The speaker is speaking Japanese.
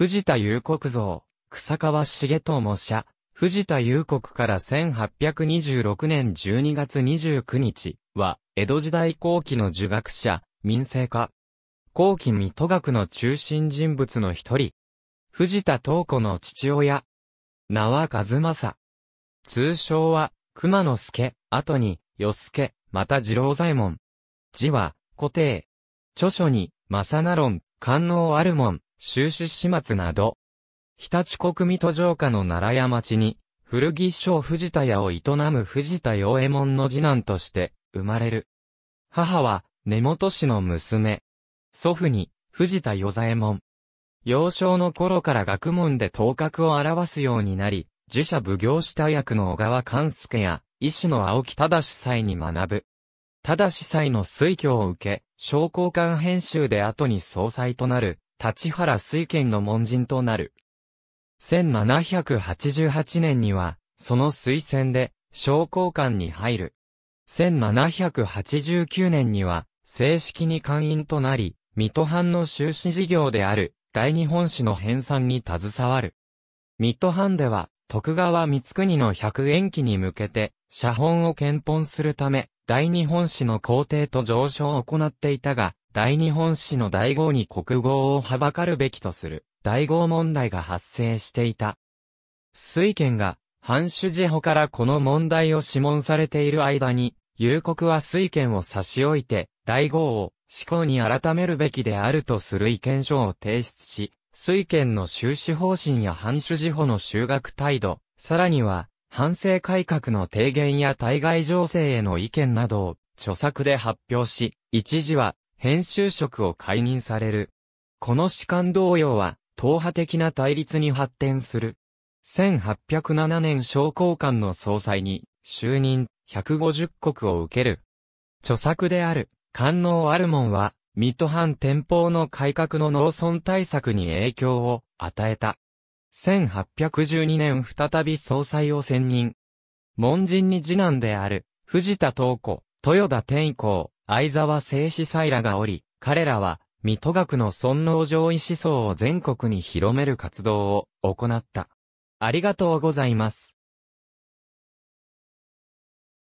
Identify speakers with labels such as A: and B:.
A: 藤田祐国像、草川茂友社、藤田祐国から1826年12月29日は、江戸時代後期の儒学者、民生家。後期水戸学の中心人物の一人。藤田東子の父親。名は和正。通称は、熊之助、後に、与助、また次郎左衛門。字は、固定。著書に、正名論、官能あるもん、終始始末など、日立国水戸城下の奈良屋町に、古着商藤田屋を営む藤田洋右衛門の次男として生まれる。母は根本氏の娘。祖父に藤田与左衛門。幼少の頃から学問で頭角を表すようになり、自社奉行した役の小川勘介や、医師の青木忠祭に学ぶ。忠祭の推挙を受け、商工館編集で後に総裁となる、立原水賢の門人となる。1788年には、その推薦で、商工館に入る。1789年には、正式に会員となり、水戸藩の修士事業である、大日本史の編纂に携わる。水戸藩では、徳川光国の百円期に向けて、写本を検本するため、大日本史の皇帝と上昇を行っていたが、大日本史の大号に国語をはばかるべきとする、大号問題が発生していた。水権が、藩主事保からこの問題を諮問されている間に、夕刻は水権を差し置いて、大号を、思考に改めるべきであるとする意見書を提出し、水権の収支方針や藩主事保の修学態度、さらには、反省改革の提言や対外情勢への意見などを著作で発表し、一時は編集職を解任される。この士官同様は、党派的な対立に発展する。1807年商工官の総裁に、就任150国を受ける。著作である、官能アルモンは、ミ水ハ藩天保の改革の農村対策に影響を与えた。1812年再び総裁を選任。門人に次男である、藤田東子、豊田天以降、相沢聖司祭らがおり、彼らは、水戸学の尊王上位思想を全国に広める活動を行った。ありがとうございます。